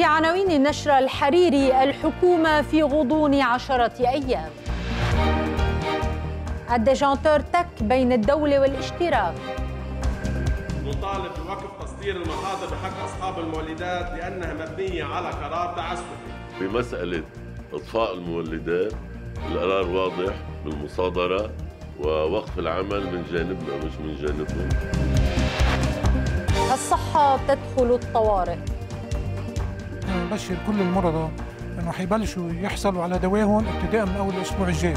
في عناوين النشرة الحريري الحكومة في غضون عشرة أيام الديجانتور تك بين الدولة والاشتراك نطالب بوقف تصدير المخاطر بحق أصحاب المولدات لأنها مبنية على قرار تعسفي بمسألة إطفاء المولدات القرار واضح بالمصادرة ووقف العمل من جانبنا مش من جانبهم الصحة تدخل الطوارئ نبشر كل المرضى انه حيبلشوا يحصلوا على دواهم ابتداء من اول الاسبوع الجاي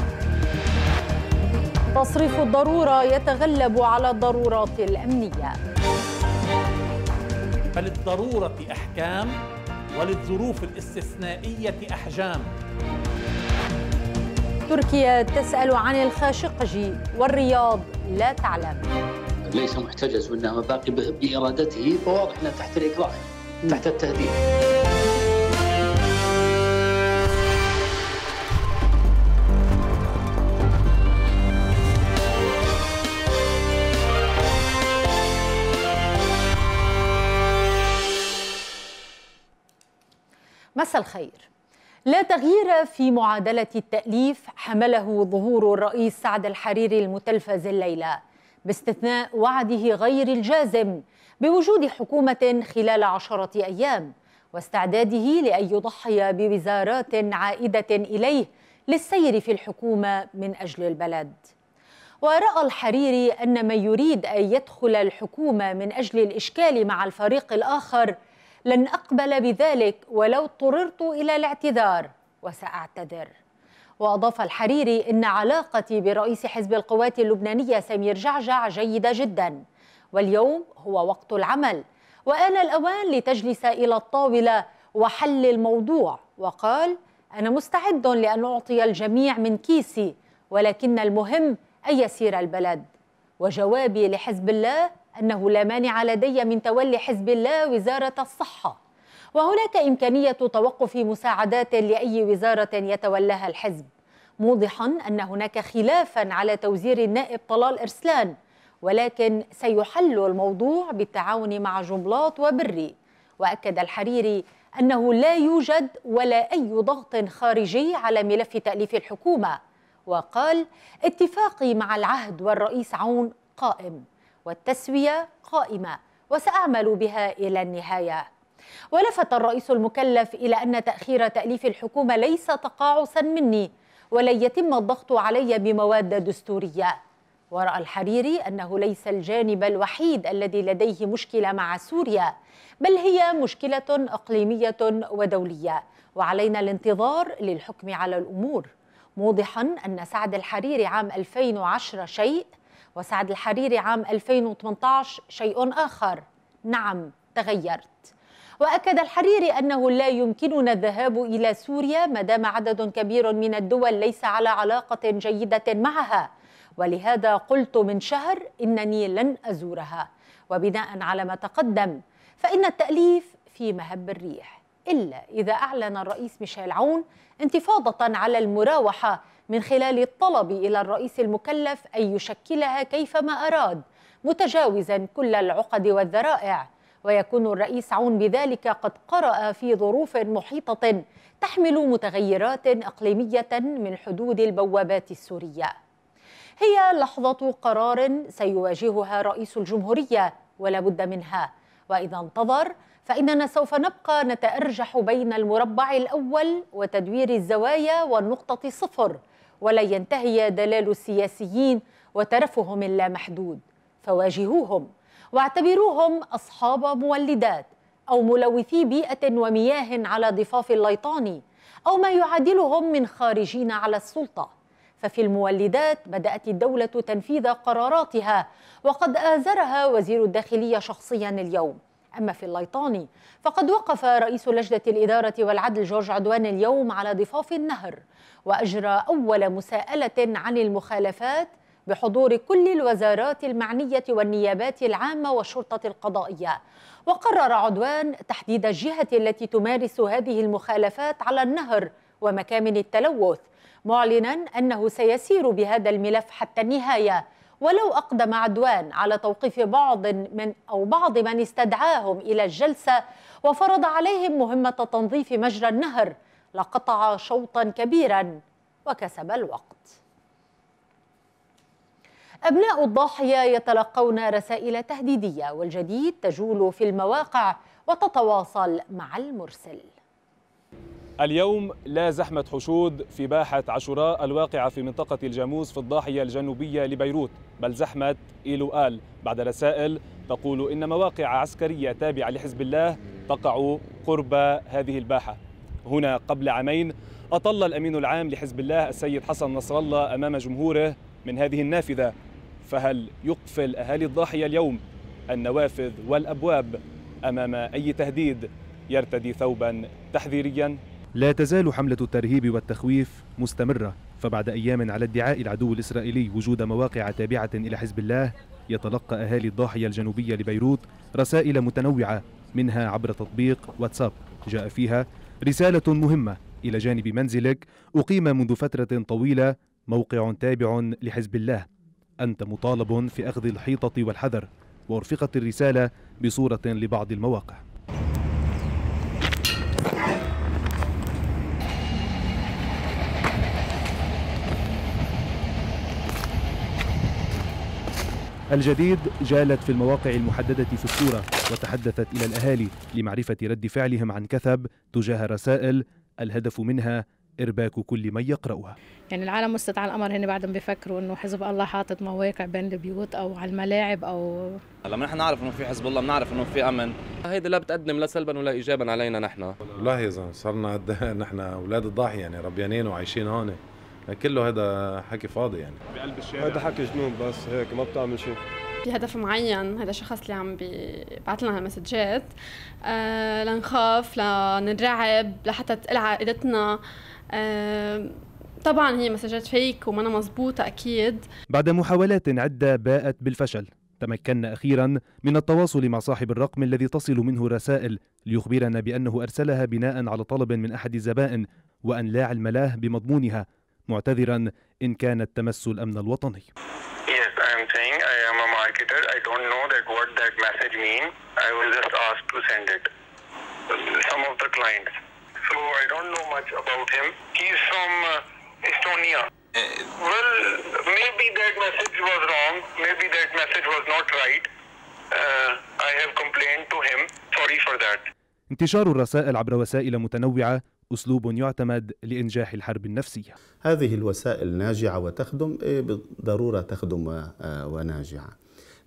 تصريف الضروره يتغلب على الضرورات الامنيه فللضروره احكام وللظروف الاستثنائيه احجام تركيا تسال عن الخاشقجي والرياض لا تعلم ليس محتجز وانما باقي بارادته فواضح انها تحت الاكراه تحت التهديد مساء الخير لا تغيير في معادلة التأليف حمله ظهور الرئيس سعد الحريري المتلفز الليلة باستثناء وعده غير الجازم بوجود حكومة خلال عشرة أيام واستعداده لأن يضحي بوزارات عائدة إليه للسير في الحكومة من أجل البلد ورأى الحريري أن من يريد أن يدخل الحكومة من أجل الإشكال مع الفريق الآخر لن أقبل بذلك ولو اضطررت إلى الاعتذار وسأعتذر وأضاف الحريري إن علاقتي برئيس حزب القوات اللبنانية سمير جعجع جيدة جدا واليوم هو وقت العمل وآن الأوان لتجلس إلى الطاولة وحل الموضوع وقال أنا مستعد لأن أعطي الجميع من كيسي ولكن المهم أن يسير البلد وجوابي لحزب الله أنه لا مانع لدي من تولي حزب الله وزارة الصحة وهناك إمكانية توقف مساعدات لأي وزارة يتولاها الحزب موضحا أن هناك خلافا على توزير النائب طلال إرسلان ولكن سيحل الموضوع بالتعاون مع جملاط وبري وأكد الحريري أنه لا يوجد ولا أي ضغط خارجي على ملف تأليف الحكومة وقال اتفاقي مع العهد والرئيس عون قائم والتسوية قائمة وسأعمل بها إلى النهاية ولفت الرئيس المكلف إلى أن تأخير تأليف الحكومة ليس تقاعسا مني ولن يتم الضغط علي بمواد دستورية ورأى الحريري أنه ليس الجانب الوحيد الذي لديه مشكلة مع سوريا بل هي مشكلة إقليمية ودولية وعلينا الانتظار للحكم على الأمور موضحا أن سعد الحريري عام 2010 شيء وسعد الحريري عام 2018 شيء آخر نعم تغيرت واكد الحريري انه لا يمكننا الذهاب الى سوريا ما دام عدد كبير من الدول ليس على علاقه جيده معها ولهذا قلت من شهر انني لن ازورها وبناء على ما تقدم فان التاليف في مهب الريح الا اذا اعلن الرئيس ميشيل عون انتفاضه على المراوحه من خلال الطلب إلى الرئيس المكلف أن يشكلها كيفما أراد متجاوزا كل العقد والذرائع ويكون الرئيس عون بذلك قد قرأ في ظروف محيطة تحمل متغيرات إقليمية من حدود البوابات السورية هي لحظة قرار سيواجهها رئيس الجمهورية ولا بد منها وإذا انتظر فإننا سوف نبقى نتأرجح بين المربع الأول وتدوير الزوايا والنقطة صفر ولا ينتهي دلال السياسيين وترفهم اللامحدود فواجهوهم واعتبروهم أصحاب مولدات أو ملوثي بيئة ومياه على ضفاف الليطاني أو ما يعادلهم من خارجين على السلطة ففي المولدات بدأت الدولة تنفيذ قراراتها وقد آزرها وزير الداخلية شخصيا اليوم أما في الليطاني فقد وقف رئيس لجنة الإدارة والعدل جورج عدوان اليوم على ضفاف النهر وأجرى أول مساءلة عن المخالفات بحضور كل الوزارات المعنية والنيابات العامة والشرطة القضائية وقرر عدوان تحديد الجهة التي تمارس هذه المخالفات على النهر ومكامن التلوث معلنا أنه سيسير بهذا الملف حتى النهاية ولو أقدم عدوان على توقيف بعض من أو بعض من استدعاهم إلى الجلسة وفرض عليهم مهمة تنظيف مجرى النهر لقطع شوطا كبيرا وكسب الوقت أبناء الضاحية يتلقون رسائل تهديدية والجديد تجول في المواقع وتتواصل مع المرسل اليوم لا زحمة حشود في باحة عاشوراء الواقعة في منطقة الجاموس في الضاحية الجنوبية لبيروت بل زحمة إيلوآل بعد رسائل تقول إن مواقع عسكرية تابعة لحزب الله تقع قرب هذه الباحة هنا قبل عامين أطل الأمين العام لحزب الله السيد حسن نصر الله أمام جمهوره من هذه النافذة فهل يقفل أهالي الضاحية اليوم النوافذ والأبواب أمام أي تهديد يرتدي ثوبا تحذيريا لا تزال حملة الترهيب والتخويف مستمرة فبعد أيام على ادعاء العدو الإسرائيلي وجود مواقع تابعة إلى حزب الله يتلقى أهالي الضاحية الجنوبية لبيروت رسائل متنوعة منها عبر تطبيق واتساب جاء فيها رسالة مهمة إلى جانب منزلك أقيم منذ فترة طويلة موقع تابع لحزب الله أنت مطالب في أخذ الحيطة والحذر وأرفقت الرسالة بصورة لبعض المواقع الجديد جالت في المواقع المحددة في الصورة وتحدثت إلى الأهالي لمعرفة رد فعلهم عن كثب تجاه رسائل الهدف منها إرباك كل من يقرأها يعني العالم مستدعى الأمر هنا بعدهم بيفكروا إنه حزب الله حاطط مواقع بين البيوت أو على الملاعب أو لما نحن نعرف إنه في حزب الله بنعرف إنه في أمن هيدي لا بتقدم لا سلبا ولا إيجابا علينا نحن والله يا زلمة صرنا نحن أولاد الضاحية يعني ربيانين وعايشين هون كله هذا حكي فاضي يعني بقلب الشارع هذا حكي جنون بس هيك ما بتعمل شيء في هدف معين هذا الشخص اللي عم بيبعت لنا هالمسجات أه لنخاف لنرعب لحتى تقلع عائلتنا أه طبعا هي مسجات فيك ومانا مزبوطة أكيد بعد محاولات عدة باءت بالفشل تمكنا أخيرا من التواصل مع صاحب الرقم الذي تصل منه الرسائل ليخبرنا بأنه أرسلها بناء على طلب من أحد الزبائن وأن لا علم له بمضمونها معتذرا إن كان التمس الأمن الوطني So I don't know much about him. He's from uh, Estonia. Well, maybe that message was wrong. Maybe that message was not right. Uh, I have complained to him. Sorry for that. انتشار الرسائل عبر وسائل متنوعة أسلوب يعتمد لإنجاح الحرب النفسية هذه الوسائل ناجعة وتخدم إيه، بالضرورة تخدم آه، وناجعة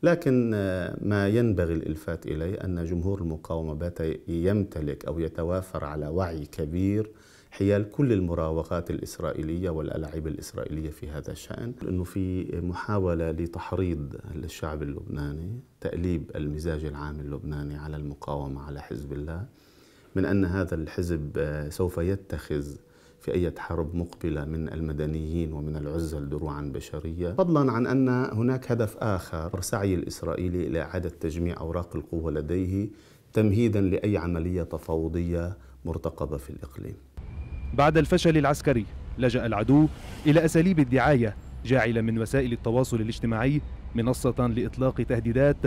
لكن آه، ما ينبغي الالفات اليه ان جمهور المقاومه بات يمتلك او يتوافر على وعي كبير حيال كل المراوغات الاسرائيليه والألعاب الاسرائيليه في هذا الشان، انه في محاوله لتحريض الشعب اللبناني، تاليب المزاج العام اللبناني على المقاومه على حزب الله، من أن هذا الحزب آه، سوف يتخذ في أي حرب مقبلة من المدنيين ومن العزل دروعا بشرية فضلا عن أن هناك هدف آخر سعي الإسرائيلي لإعادة تجميع أوراق القوة لديه تمهيدا لأي عملية تفاوضية مرتقبة في الإقليم بعد الفشل العسكري لجأ العدو إلى أساليب الدعاية جاعله من وسائل التواصل الاجتماعي منصة لإطلاق تهديدات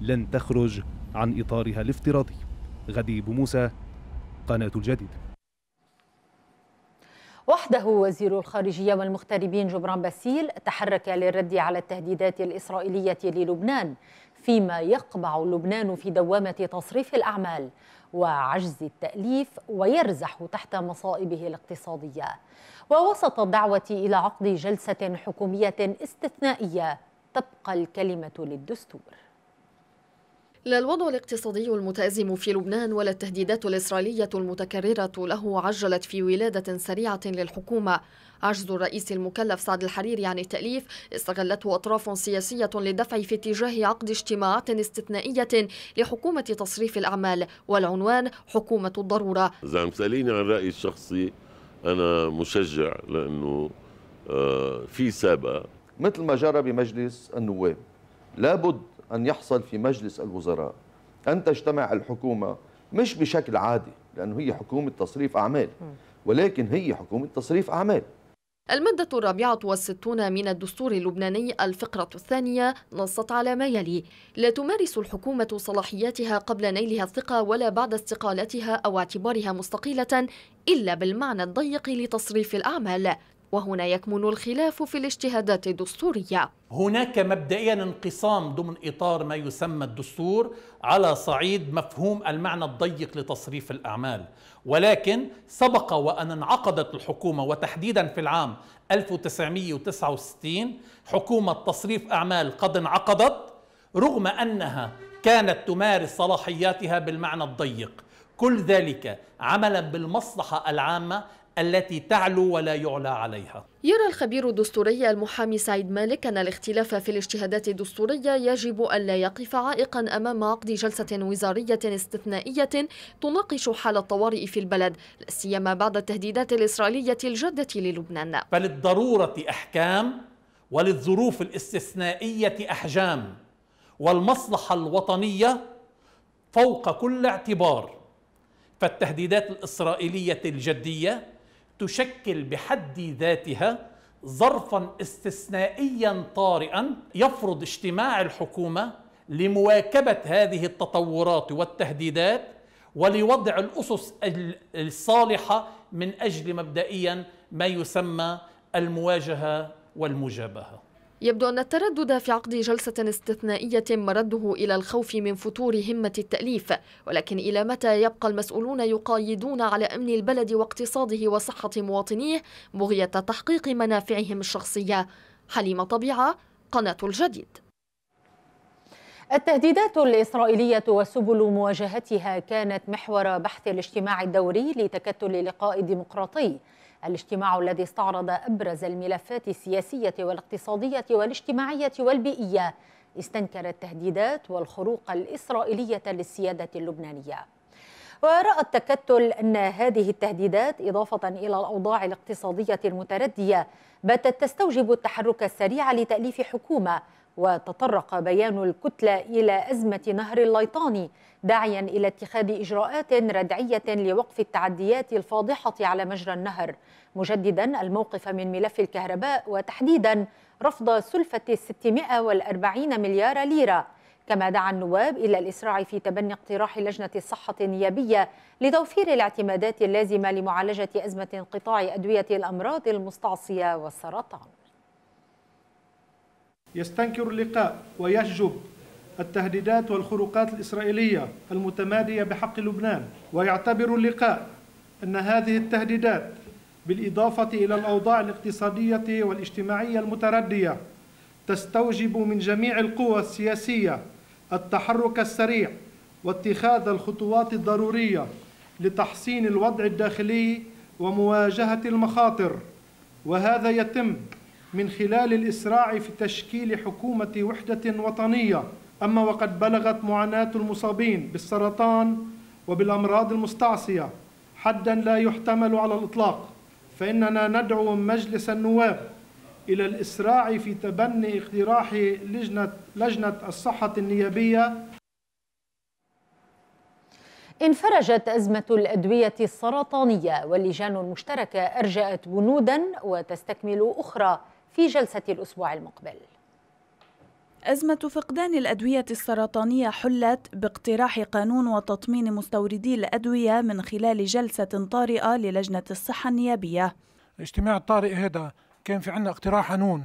لن تخرج عن إطارها الافتراضي غديب موسى قناة الجديد وحده وزير الخارجية والمغتربين جبران باسيل تحرك للرد على التهديدات الإسرائيلية للبنان فيما يقبع لبنان في دوامة تصريف الأعمال وعجز التأليف ويرزح تحت مصائبه الاقتصادية ووسط الدعوة إلى عقد جلسة حكومية استثنائية تبقى الكلمة للدستور لا الوضع الاقتصادي المتأزم في لبنان ولا التهديدات الإسرائيلية المتكررة له عجلت في ولادة سريعة للحكومة عجز الرئيس المكلف سعد الحريري عن التأليف استغلته أطراف سياسية للدفع في اتجاه عقد اجتماعات استثنائية لحكومة تصريف الأعمال والعنوان حكومة الضرورة إذا عم تسأليني عن رأيي الشخصي أنا مشجع لأنه آه، في سابقة مثل ما جرى بمجلس النواب لابد أن يحصل في مجلس الوزراء أن تجتمع الحكومة مش بشكل عادي لأنه هي حكومة تصريف أعمال ولكن هي حكومة تصريف أعمال المادة الرابعة والستون من الدستور اللبناني الفقرة الثانية نصت على ما يلي لا تمارس الحكومة صلاحياتها قبل نيلها الثقة ولا بعد استقالتها أو اعتبارها مستقيلة إلا بالمعنى الضيق لتصريف الأعمال وهنا يكمن الخلاف في الاجتهادات الدستورية هناك مبدئيا انقسام ضمن إطار ما يسمى الدستور على صعيد مفهوم المعنى الضيق لتصريف الأعمال ولكن سبق وأن انعقدت الحكومة وتحديدا في العام 1969 حكومة تصريف أعمال قد انعقدت رغم أنها كانت تمارس صلاحياتها بالمعنى الضيق كل ذلك عملا بالمصلحة العامة التي تعلو ولا يعلى عليها يرى الخبير الدستوري المحامي سعيد مالك أن الاختلاف في الاجتهادات الدستورية يجب أن لا يقف عائقا أمام عقد جلسة وزارية استثنائية تناقش حال الطوارئ في البلد سيما بعد التهديدات الإسرائيلية الجادة للبنان فللضرورة أحكام وللظروف الاستثنائية أحجام والمصلحة الوطنية فوق كل اعتبار فالتهديدات الإسرائيلية الجدية تشكل بحد ذاتها ظرفا استثنائيا طارئا يفرض اجتماع الحكومه لمواكبه هذه التطورات والتهديدات ولوضع الاسس الصالحه من اجل مبدئيا ما يسمى المواجهه والمجابهه يبدو أن التردد في عقد جلسة استثنائية مرده إلى الخوف من فتور همة التأليف ولكن إلى متى يبقى المسؤولون يقايدون على أمن البلد واقتصاده وصحة مواطنيه بغية تحقيق منافعهم الشخصية حليمة طبيعة قناة الجديد التهديدات الإسرائيلية وسبل مواجهتها كانت محور بحث الاجتماع الدوري لتكتل لقاء ديمقراطي الاجتماع الذي استعرض أبرز الملفات السياسية والاقتصادية والاجتماعية والبيئية استنكر التهديدات والخروق الإسرائيلية للسيادة اللبنانية ورأى التكتل أن هذه التهديدات إضافة إلى الأوضاع الاقتصادية المتردية باتت تستوجب التحرك السريع لتأليف حكومة وتطرق بيان الكتلة إلى أزمة نهر الليطاني داعيا إلى اتخاذ إجراءات ردعية لوقف التعديات الفاضحة على مجرى النهر مجددا الموقف من ملف الكهرباء وتحديدا رفض سلفة 640 مليار ليرة كما دعا النواب إلى الإسراع في تبني اقتراح لجنة الصحة النيابية لتوفير الاعتمادات اللازمة لمعالجة أزمة انقطاع أدوية الأمراض المستعصية والسرطان يستنكر اللقاء ويشجب التهديدات والخروقات الإسرائيلية المتمادية بحق لبنان ويعتبر اللقاء أن هذه التهديدات بالإضافة إلى الأوضاع الاقتصادية والاجتماعية المتردية تستوجب من جميع القوى السياسية التحرك السريع واتخاذ الخطوات الضرورية لتحسين الوضع الداخلي ومواجهة المخاطر وهذا يتم من خلال الإسراع في تشكيل حكومة وحدة وطنية أما وقد بلغت معاناة المصابين بالسرطان وبالأمراض المستعصية حدا لا يحتمل على الإطلاق فإننا ندعو مجلس النواب إلى الإسراع في تبني اقتراح لجنة, لجنة الصحة النيابية انفرجت أزمة الأدوية السرطانية واللجان المشتركة أرجأت بنودا وتستكمل أخرى في جلسة الأسبوع المقبل أزمة فقدان الأدوية السرطانية حلت باقتراح قانون وتطمين مستوردي الأدوية من خلال جلسة طارئة للجنة الصحة النيابية الاجتماع الطارئ هذا كان في عنا اقتراح قانون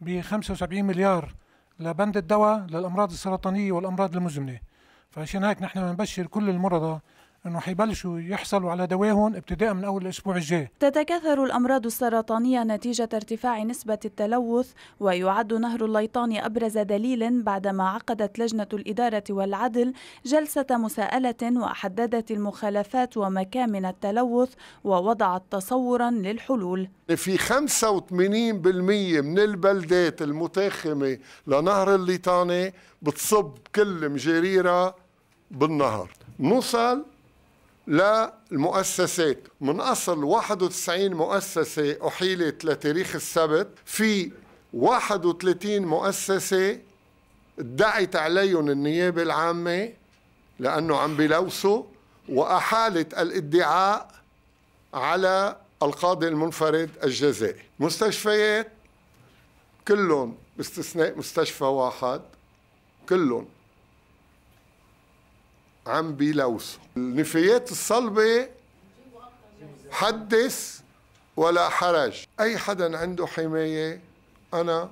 ب 75 مليار لبند الدواء للأمراض السرطانية والأمراض المزمنة فعشان هيك نحن بنبشر كل المرضى انه حيبلشوا يحصلوا على دواهم ابتداء من اول الاسبوع الجاي. تتكاثر الامراض السرطانيه نتيجه ارتفاع نسبه التلوث ويعد نهر الليطان ابرز دليل بعدما عقدت لجنه الاداره والعدل جلسه مساءله وحددت المخالفات ومكامن التلوث ووضعت تصورا للحلول. في 85% من البلدات المتاخمه لنهر الليطاني بتصب كل مجريره بالنهر. نوصل للمؤسسات من أصل 91 مؤسسة أحيلت لتاريخ السبت في 31 مؤسسة ادعت عليهم النيابة العامة لأنه عم بيلوثوا وأحالت الادعاء على القاضي المنفرد الجزائي مستشفيات كلهم باستثناء مستشفى واحد كلهم عم بيلوثوا النفايات الصلبة حدث ولا حرج أي حدا عنده حماية أنا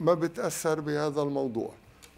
ما بتأثر بهذا الموضوع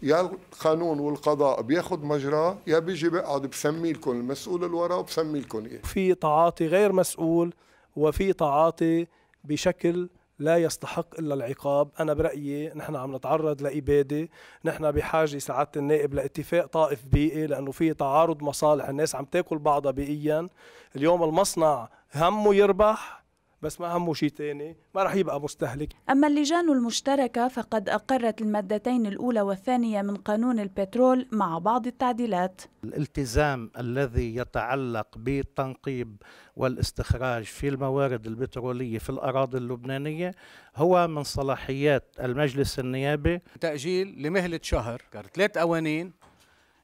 يا القانون والقضاء بياخد مجراه يا بيجي بقعد بسمي لكم المسؤول اللي وراه لكم إيه. في تعاطي غير مسؤول وفي تعاطي بشكل لا يستحق الا العقاب، انا برايي نحن عم نتعرض لاباده، نحن بحاجه سعاده النائب لاتفاق طائف بيئي لانه في تعارض مصالح، الناس عم تاكل بعضها بيئيا، اليوم المصنع همه يربح بس ما همه شيء ثاني ما رح يبقى مستهلك أما اللجان المشتركة فقد أقرت المادتين الأولى والثانية من قانون البترول مع بعض التعديلات الالتزام الذي يتعلق بالتنقيب والاستخراج في الموارد البترولية في الأراضي اللبنانية هو من صلاحيات المجلس النيابي تأجيل لمهلة شهر ثلاث قوانين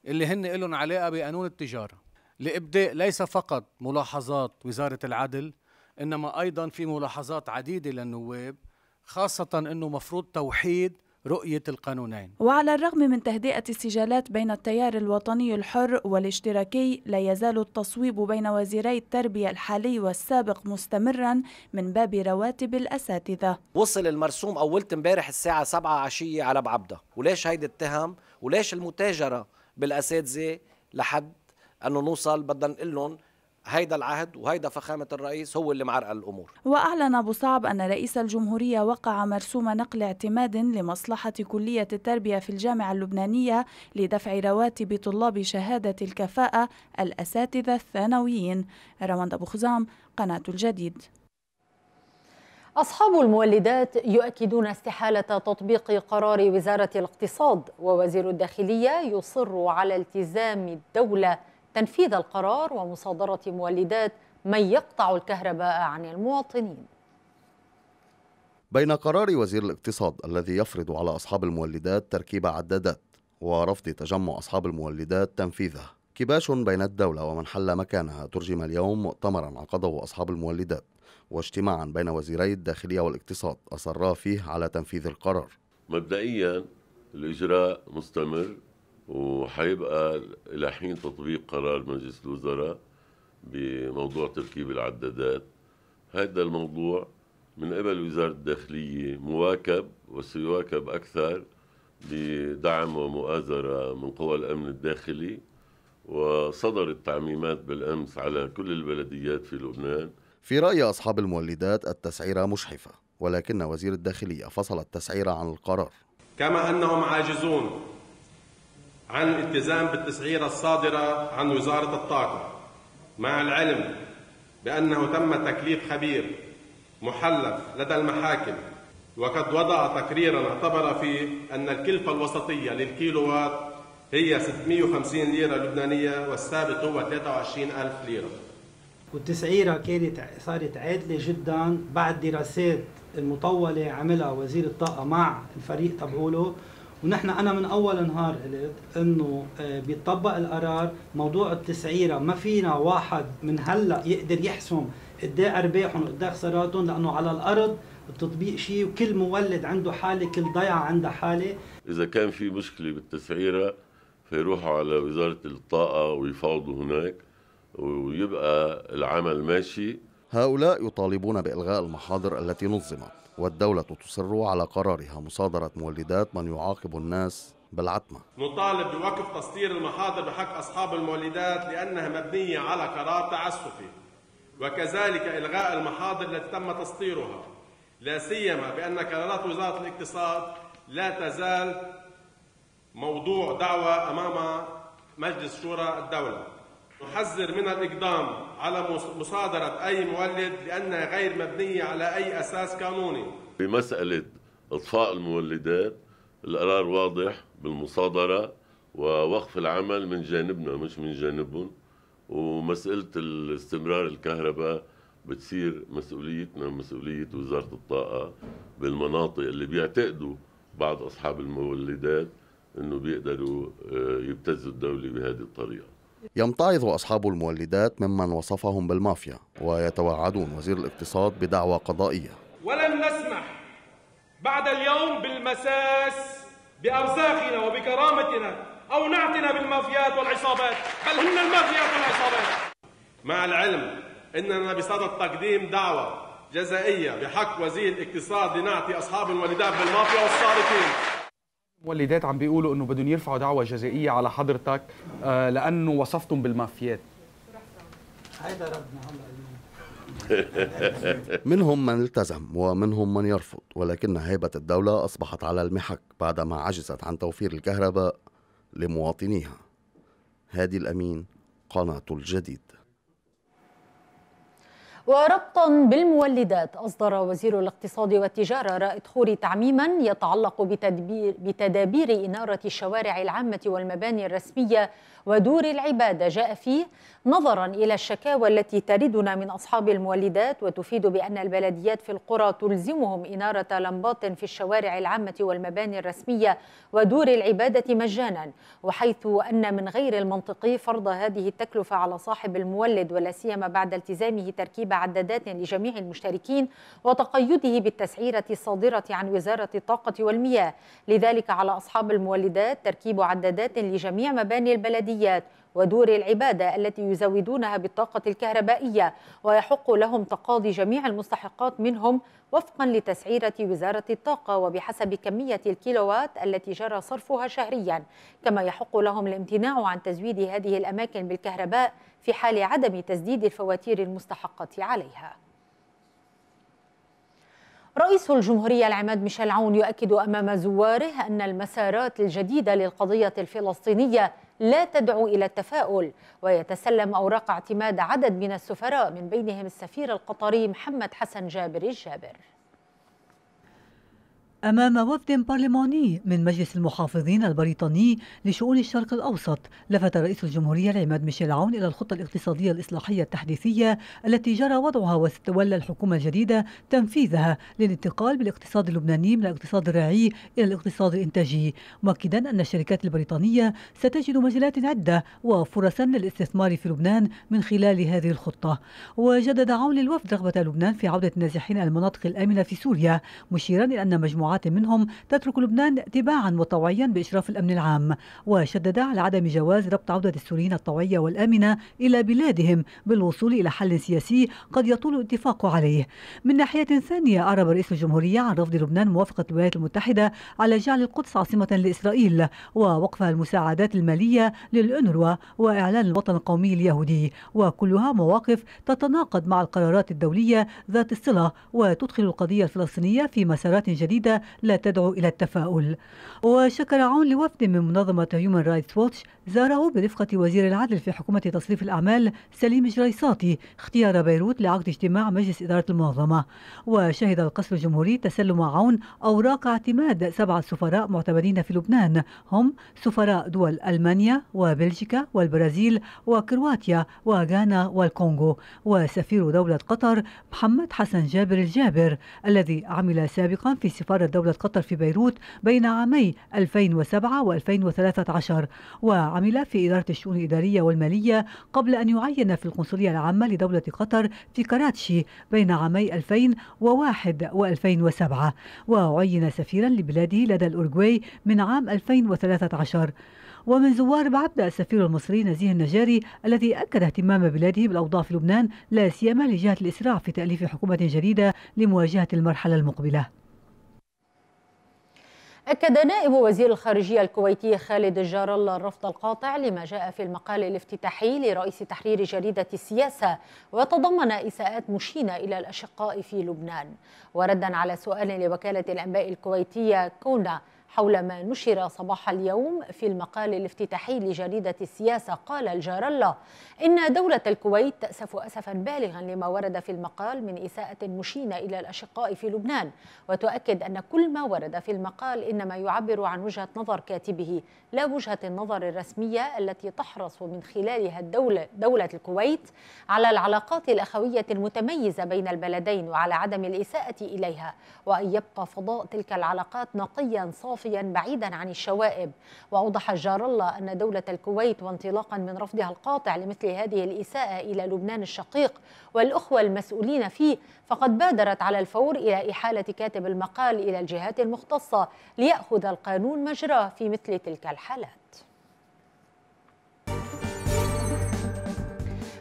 اللي هن لهم علاقة بقانون التجارة لإبداء ليس فقط ملاحظات وزارة العدل انما ايضا في ملاحظات عديده للنواب خاصه انه مفروض توحيد رؤية القانونين وعلى الرغم من تهدئة السجالات بين التيار الوطني الحر والاشتراكي لا يزال التصويب بين وزيري التربية الحالي والسابق مستمرا من باب رواتب الأساتذة وصل المرسوم أولت امبارح الساعة 7 عشية على بعبدة وليش هيدي التهم وليش المتاجرة بالأساتذة لحد أنه نوصل بدنا نقول لهم هيدا العهد وهيدا فخامة الرئيس هو اللي معرقل الأمور وأعلن أبو صعب أن رئيس الجمهورية وقع مرسوم نقل اعتماد لمصلحة كلية التربية في الجامعة اللبنانية لدفع رواتب طلاب شهادة الكفاءة الأساتذة الثانويين رواند أبو خزام قناة الجديد أصحاب المولدات يؤكدون استحالة تطبيق قرار وزارة الاقتصاد ووزير الداخلية يصر على التزام الدولة تنفيذ القرار ومصادرة مولدات من يقطع الكهرباء عن المواطنين بين قرار وزير الاقتصاد الذي يفرض على أصحاب المولدات تركيب عدادات ورفض تجمع أصحاب المولدات تنفيذه كباش بين الدولة ومن حل مكانها ترجم اليوم مؤتمرا عقده أصحاب المولدات واجتماعا بين وزيري الداخلية والاقتصاد أصرا فيه على تنفيذ القرار مبدئيا الإجراء مستمر وحيبقى الى حين تطبيق قرار مجلس الوزراء بموضوع تركيب العدادات هذا الموضوع من قبل وزاره الداخليه مواكب وسيواكب اكثر بدعم ومؤازره من قوى الامن الداخلي وصدرت تعميمات بالامس على كل البلديات في لبنان في راي اصحاب المولدات التسعيره مشحفه ولكن وزير الداخليه فصل التسعيره عن القرار كما انهم عاجزون عن الالتزام بالتسعيره الصادره عن وزاره الطاقه مع العلم بانه تم تكليف خبير محلف لدى المحاكم وقد وضع تقريرا اعتبر فيه ان الكلفه الوسطيه وات هي 650 ليره لبنانيه والثابت هو 23000 ليره والتسعيرة كانت صارت عادلة جدا بعد دراسات المطولة عملها وزير الطاقة مع الفريق تبعوله ونحن انا من اول نهار قلت انه آه، بيطبق القرار موضوع التسعيره ما فينا واحد من هلا يقدر يحسم قد ايه ارباحهم وقد إيه خساراتهم لانه على الارض التطبيق شيء وكل مولد عنده حاله كل ضيعه عندها حاله اذا كان في مشكله بالتسعيره فيروحوا على وزاره الطاقه ويفاوضوا هناك ويبقى العمل ماشي هؤلاء يطالبون بإلغاء المحاضر التي نظمت والدولة تصر على قرارها مصادرة مولدات من يعاقب الناس بالعتمة نطالب بوقف تصدير المحاضر بحق أصحاب المولدات لأنها مبنية على قرار تعسفي وكذلك إلغاء المحاضر التي تم تصديرها لا سيما بأن قرارات وزارة الاقتصاد لا تزال موضوع دعوة أمام مجلس شورى الدولة نحذر من الإقدام على مصادرة أي مولد لأنها غير مبنية على أي أساس قانوني بمسألة إطفاء المولدات القرار واضح بالمصادرة ووقف العمل من جانبنا مش من جانبهم ومسألة استمرار الكهرباء بتصير مسؤوليتنا مسؤولية وزارة الطاقة بالمناطق اللي بيعتقدوا بعض أصحاب المولدات أنه بيقدروا آه، يبتزوا الدولة بهذه الطريقة يمتعض أصحاب المولدات ممن وصفهم بالمافيا ويتوعدون وزير الاقتصاد بدعوى قضائية ولن نسمح بعد اليوم بالمساس بأرزاقنا وبكرامتنا أو نعتنا بالمافيات والعصابات بل هن المافيات والعصابات مع العلم أننا بصدد تقديم دعوة جزائية بحق وزير الاقتصاد لنعطي أصحاب المولدات بالمافيا والصارفين مولدات عم بيقولوا انه بدهم يرفعوا دعوه جزائيه على حضرتك آه لانه وصفتم بالمافيات هيدا ربنا منهم من التزم ومنهم من يرفض ولكن هيبة الدولة أصبحت على المحك بعدما عجزت عن توفير الكهرباء لمواطنيها هادي الأمين قناة الجديد وربطا بالمولدات أصدر وزير الاقتصاد والتجارة رائد خوري تعميما يتعلق بتدبير بتدابير إنارة الشوارع العامة والمباني الرسمية ودور العبادة جاء فيه نظرا إلى الشكاوى التي تردنا من أصحاب المولدات وتفيد بأن البلديات في القرى تلزمهم إنارة لمبات في الشوارع العامة والمباني الرسمية ودور العبادة مجانا وحيث أن من غير المنطقي فرض هذه التكلفة على صاحب المولد ولا سيما بعد التزامه تركيب ترتيب عدادات لجميع المشتركين وتقيده بالتسعيرة الصادرة عن وزارة الطاقة والمياه لذلك على أصحاب المولدات تركيب عدادات لجميع مباني البلديات ودور العبادة التي يزودونها بالطاقة الكهربائية ويحق لهم تقاضي جميع المستحقات منهم وفقا لتسعيرة وزارة الطاقة وبحسب كمية الكيلووات التي جرى صرفها شهريا كما يحق لهم الامتناع عن تزويد هذه الأماكن بالكهرباء في حال عدم تسديد الفواتير المستحقة عليها رئيس الجمهورية العماد ميشيل عون يؤكد أمام زواره أن المسارات الجديدة للقضية الفلسطينية لا تدعو إلى التفاؤل ويتسلم أوراق اعتماد عدد من السفراء من بينهم السفير القطري محمد حسن جابر الجابر أمام وفد برلماني من مجلس المحافظين البريطاني لشؤون الشرق الأوسط لفت رئيس الجمهورية العماد ميشيل عون إلى الخطة الاقتصادية الإصلاحية التحديثية التي جرى وضعها وستولى الحكومة الجديدة تنفيذها للانتقال بالاقتصاد اللبناني من الاقتصاد الراعي إلى الاقتصاد الإنتاجي مؤكدا أن الشركات البريطانية ستجد مجالات عدة وفرصا للاستثمار في لبنان من خلال هذه الخطة وجدد عون للوفد رغبة لبنان في عودة النازحين المناطق الآمنة في سوريا مشيرا إلى أن مجموعة مجموعات منهم تترك لبنان تباعا وطوعيا بإشراف الأمن العام وشدد على عدم جواز ربط عودة السوريين الطوعية والآمنة إلى بلادهم بالوصول إلى حل سياسي قد يطول الاتفاق عليه من ناحية ثانية أعرب رئيس الجمهورية عن رفض لبنان موافقة الولايات المتحدة على جعل القدس عاصمة لإسرائيل ووقف المساعدات المالية للأنروا وإعلان الوطن القومي اليهودي وكلها مواقف تتناقض مع القرارات الدولية ذات الصلة وتدخل القضية الفلسطينية في مسارات جديدة لا تدعو إلى التفاؤل وشكر عون لوفد من منظمة هيومن رايتس ووتش زاره برفقة وزير العدل في حكومة تصريف الأعمال سليم جريساتي اختيار بيروت لعقد اجتماع مجلس إدارة المنظمة وشهد القصر الجمهوري تسلم عون أوراق اعتماد سبعة سفراء معتمدين في لبنان هم سفراء دول ألمانيا وبلجيكا والبرازيل وكرواتيا وغانا والكونغو وسفير دولة قطر محمد حسن جابر الجابر الذي عمل سابقا في سفارة دولة قطر في بيروت بين عامي 2007 و2013 وعمل في إدارة الشؤون الإدارية والمالية قبل أن يعين في القنصلية العامة لدولة قطر في كراتشي بين عامي 2001 و2007 وعين سفيرا لبلاده لدى الأورجواي من عام 2013 ومن زوار بعبدة السفير المصري نزيه النجاري الذي أكد اهتمام بلاده بالأوضاع في لبنان لا سيما لجهة الإسراع في تأليف حكومة جديدة لمواجهة المرحلة المقبلة أكد نائب وزير الخارجية الكويتي خالد الجار الله الرفض القاطع لما جاء في المقال الافتتاحي لرئيس تحرير جريدة السياسة وتضمن إساءات مشينة إلى الأشقاء في لبنان وردا على سؤال لوكالة الأنباء الكويتية كونا حول ما نشر صباح اليوم في المقال الافتتاحي لجريدة السياسة قال الجار الله إن دولة الكويت تأسف أسفا بالغا لما ورد في المقال من إساءة مشينة إلى الأشقاء في لبنان وتؤكد أن كل ما ورد في المقال إنما يعبر عن وجهة نظر كاتبه لا وجهة النظر الرسمية التي تحرص من خلالها الدولة دولة الكويت على العلاقات الأخوية المتميزة بين البلدين وعلى عدم الإساءة إليها وأن يبقى فضاء تلك العلاقات نقيا صافيا بعيدا عن الشوائب وأوضح جار الله أن دولة الكويت وانطلاقا من رفضها القاطع لمثل هذه الإساءة إلى لبنان الشقيق والأخوة المسؤولين فيه فقد بادرت على الفور إلى إحالة كاتب المقال إلى الجهات المختصة ليأخذ القانون مجراه في مثل تلك الحالات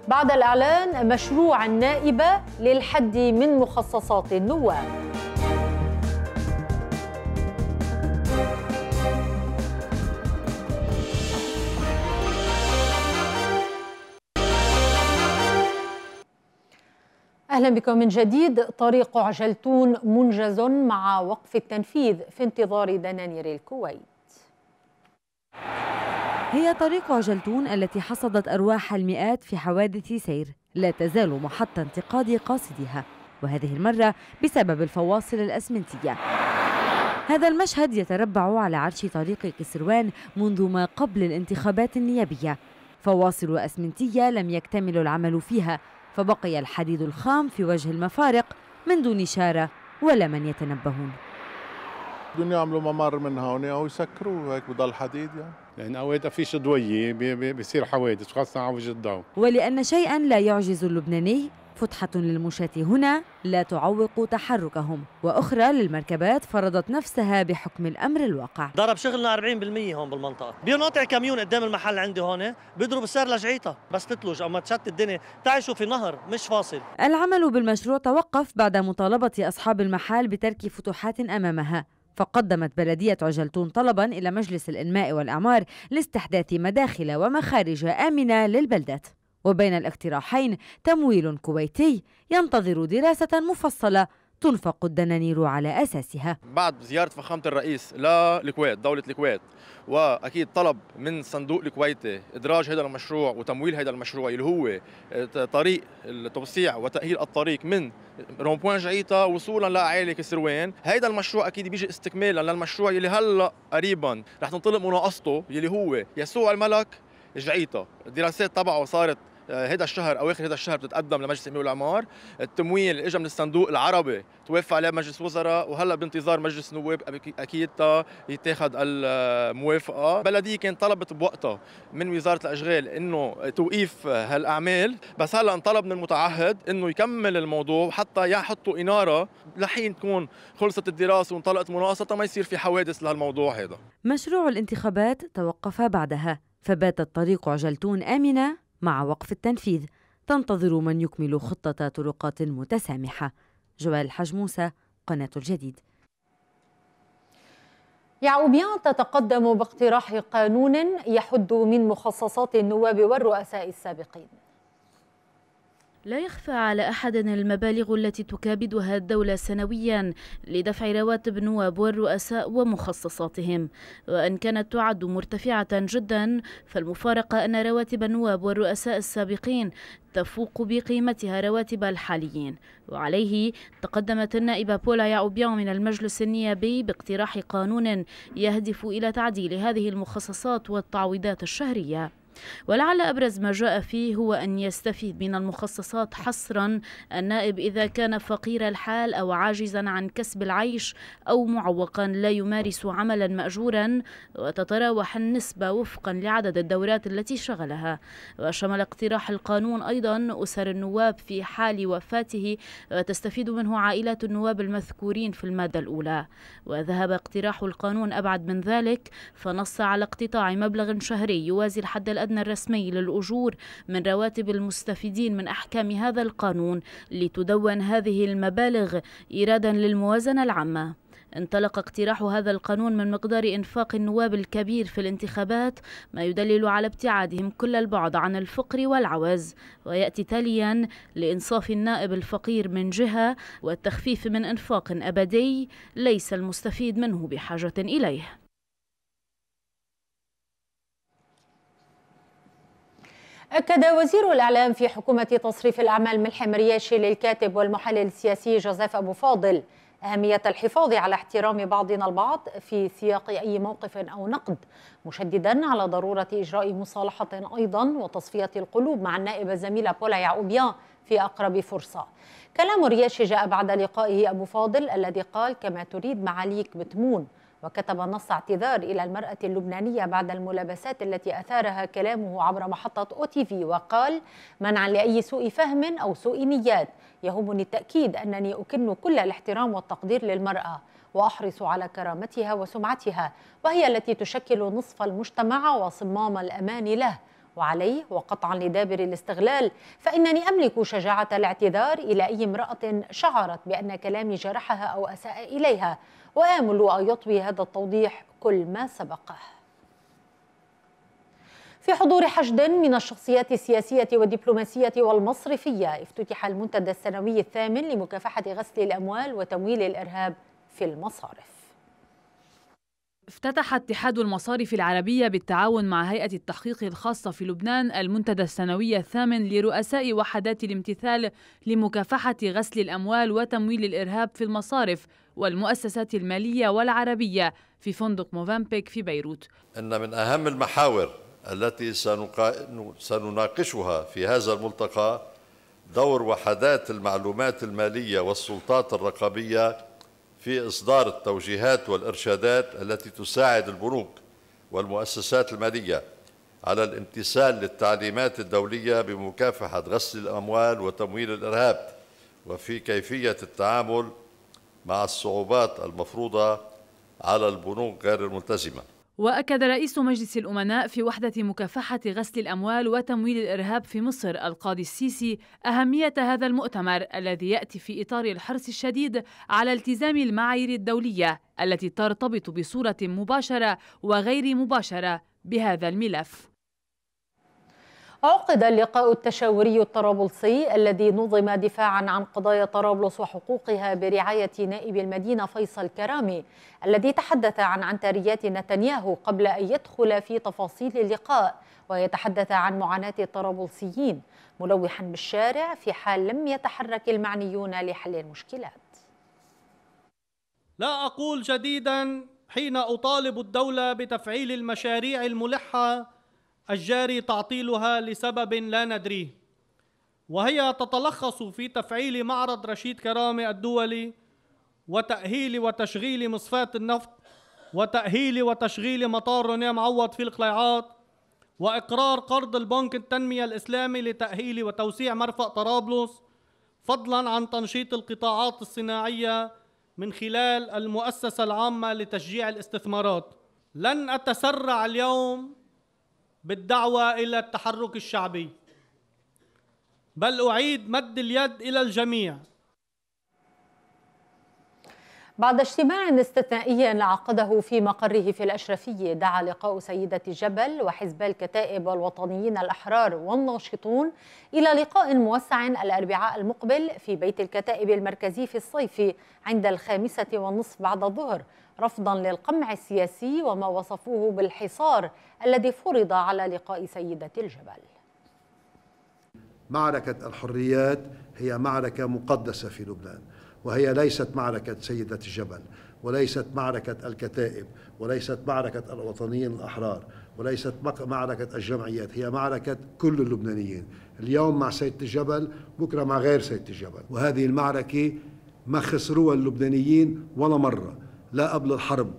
بعد الإعلان مشروع النائبة للحد من مخصصات النواب أهلا بكم من جديد طريق عجلتون منجز مع وقف التنفيذ في انتظار دنانير الكويت هي طريق عجلتون التي حصدت أرواح المئات في حوادث سير لا تزال محط انتقاد قاصديها وهذه المرة بسبب الفواصل الأسمنتية هذا المشهد يتربع على عرش طريق كسروان منذ ما قبل الانتخابات النيابية فواصل أسمنتية لم يكتمل العمل فيها فبقي الحديد الخام في وجه المفارق من دون إشارة ولا من يتنبهون بدهم يعملوا ممر من هون او يسكروا هيك بضل حديد يعني لان يعني اوقات فيش ضويه بيصير حوادث خاصه على وجه الضوء ولان شيئا لا يعجز اللبناني فتحة للمشاة هنا لا تعوق تحركهم وأخرى للمركبات فرضت نفسها بحكم الأمر الواقع ضرب شغلنا 40% هون بالمنطقة بينقطع كاميون قدام المحل عندي هون بيضرب السعر لجعيطة بس تتلج أو ما تشت الدنيا تعيشوا في نهر مش فاصل العمل بالمشروع توقف بعد مطالبة أصحاب المحال بترك فتوحات أمامها فقدمت بلدية عجلتون طلبا إلى مجلس الإنماء والإعمار لاستحداث مداخل ومخارج آمنة للبلدات وبين الاقتراحين تمويل كويتي ينتظر دراسة مفصلة تنفق الدنانير على أساسها بعد زيارة فخامة الرئيس للكويت دولة الكويت وأكيد طلب من صندوق الكويتي إدراج هذا المشروع وتمويل هذا المشروع اللي هو طريق التوسيع وتأهيل الطريق من رومبوان جعيطة وصولا لعالي كسروان هذا المشروع أكيد بيجي استكمالا للمشروع اللي هلأ قريبا رح تنطلق مناقصته اللي هو يسوع الملك جعيطة الدراسات تبعه صارت هذا آه، الشهر او اخر هذا الشهر بتتقدم لمجلس الامير والعمار التمويل اجى من الصندوق العربي توافق عليه مجلس وزراء وهلا بانتظار مجلس النواب اكيد تا يتاخذ الموافقه البلديه كانت طلبت بوقتها من وزاره الاشغال انه توقيف هالاعمال بس هلا انطلب من المتعهد انه يكمل الموضوع حتى يحطوا اناره لحين تكون خلصت الدراسه وانطلقت مناقصه ما يصير في حوادث لهالموضوع هذا مشروع الانتخابات توقف بعدها فبات الطريق عجلتون امنه مع وقف التنفيذ تنتظر من يكمل خطة طرقات متسامحة جوال الحج موسى قناة الجديد يعوبيان تتقدم باقتراح قانون يحد من مخصصات النواب والرؤساء السابقين لا يخفى على أحد المبالغ التي تكابدها الدولة سنويا لدفع رواتب نواب والرؤساء ومخصصاتهم وأن كانت تعد مرتفعة جدا فالمفارقة أن رواتب النواب والرؤساء السابقين تفوق بقيمتها رواتب الحاليين وعليه تقدمت النائبة بولا يعوبيان من المجلس النيابي باقتراح قانون يهدف إلى تعديل هذه المخصصات والتعويضات الشهرية ولعل أبرز ما جاء فيه هو أن يستفيد من المخصصات حصرا النائب إذا كان فقير الحال أو عاجزا عن كسب العيش أو معوقا لا يمارس عملا مأجورا وتتراوح النسبة وفقا لعدد الدورات التي شغلها وشمل اقتراح القانون أيضا أسر النواب في حال وفاته وتستفيد منه عائلات النواب المذكورين في المادة الأولى وذهب اقتراح القانون أبعد من ذلك فنص على اقتطاع مبلغ شهري يوازي الحد الأدنى الأدنى الرسمي للأجور من رواتب المستفيدين من أحكام هذا القانون لتدون هذه المبالغ إيرادا للموازنة العامة انطلق اقتراح هذا القانون من مقدار إنفاق النواب الكبير في الانتخابات ما يدلل على ابتعادهم كل البعد عن الفقر والعوز ويأتي تاليا لإنصاف النائب الفقير من جهة والتخفيف من إنفاق أبدي ليس المستفيد منه بحاجة إليه أكد وزير الإعلام في حكومة تصريف الأعمال ملحم رياشي للكاتب والمحلل السياسي جوزيف أبو فاضل أهمية الحفاظ على احترام بعضنا البعض في سياق أي موقف أو نقد مشددا على ضرورة إجراء مصالحة أيضا وتصفية القلوب مع النائب الزميلة بولا يعقوبيان في أقرب فرصة كلام رياشي جاء بعد لقائه أبو فاضل الذي قال كما تريد معاليك بتمون وكتب نص اعتذار إلى المرأة اللبنانية بعد الملابسات التي أثارها كلامه عبر محطة أو تي في وقال منعا لأي سوء فهم أو سوء نيات يهمني التأكيد أنني أكن كل الاحترام والتقدير للمرأة وأحرص على كرامتها وسمعتها وهي التي تشكل نصف المجتمع وصمام الأمان له وعليه وقطعا لدابر الاستغلال فإنني أملك شجاعة الاعتذار إلى أي امرأة شعرت بأن كلامي جرحها أو أساء إليها وآمل أن يطوي هذا التوضيح كل ما سبقه في حضور حشد من الشخصيات السياسية والدبلوماسية والمصرفية افتتح المنتدى السنوي الثامن لمكافحة غسل الأموال وتمويل الإرهاب في المصارف افتتح اتحاد المصارف العربية بالتعاون مع هيئة التحقيق الخاصة في لبنان المنتدى السنوي الثامن لرؤساء وحدات الامتثال لمكافحة غسل الأموال وتمويل الإرهاب في المصارف والمؤسسات المالية والعربية في فندق موفامبيك في بيروت إن من أهم المحاور التي سنناقشها في هذا الملتقى دور وحدات المعلومات المالية والسلطات الرقابية في إصدار التوجيهات والإرشادات التي تساعد البنوك والمؤسسات المالية على الامتثال للتعليمات الدولية بمكافحة غسل الأموال وتمويل الإرهاب وفي كيفية التعامل مع الصعوبات المفروضة على البنوك غير الملتزمة وأكد رئيس مجلس الأمناء في وحدة مكافحة غسل الأموال وتمويل الإرهاب في مصر القاضي السيسي أهمية هذا المؤتمر الذي يأتي في إطار الحرص الشديد على التزام المعايير الدولية التي ترتبط بصورة مباشرة وغير مباشرة بهذا الملف عقد اللقاء التشاوري الطرابلسي الذي نظم دفاعا عن قضايا طرابلس وحقوقها برعاية نائب المدينة فيصل كرامي الذي تحدث عن عنتريات نتنياهو قبل أن يدخل في تفاصيل اللقاء ويتحدث عن معاناة الطرابلسيين ملوحا بالشارع في حال لم يتحرك المعنيون لحل المشكلات لا أقول جديدا حين أطالب الدولة بتفعيل المشاريع الملحة الجاري تعطيلها لسبب لا ندريه وهي تتلخص في تفعيل معرض رشيد كرامة الدولي وتأهيل وتشغيل مصفاة النفط وتأهيل وتشغيل مطار رونيا معوض في القليعات وإقرار قرض البنك التنمية الإسلامي لتأهيل وتوسيع مرفأ طرابلس فضلا عن تنشيط القطاعات الصناعية من خلال المؤسسة العامة لتشجيع الاستثمارات لن أتسرع اليوم بالدعوة إلى التحرك الشعبي بل أعيد مد اليد إلى الجميع بعد اجتماع استثنائي عقده في مقره في الأشرفية دعا لقاء سيدة جبل وحزب الكتائب والوطنيين الأحرار والناشطون إلى لقاء موسع الأربعاء المقبل في بيت الكتائب المركزي في الصيف عند الخامسة والنصف بعد الظهر رفضا للقمع السياسي وما وصفوه بالحصار الذي فرض على لقاء سيدة الجبل معركة الحريات هي معركة مقدسة في لبنان وهي ليست معركة سيدة الجبل وليست معركة الكتائب وليست معركة الوطنيين الأحرار وليست معركة الجمعيات هي معركة كل اللبنانيين اليوم مع سيدة الجبل بكرة مع غير سيدة الجبل وهذه المعركة ما خسروها اللبنانيين ولا مرة لا قبل الحرب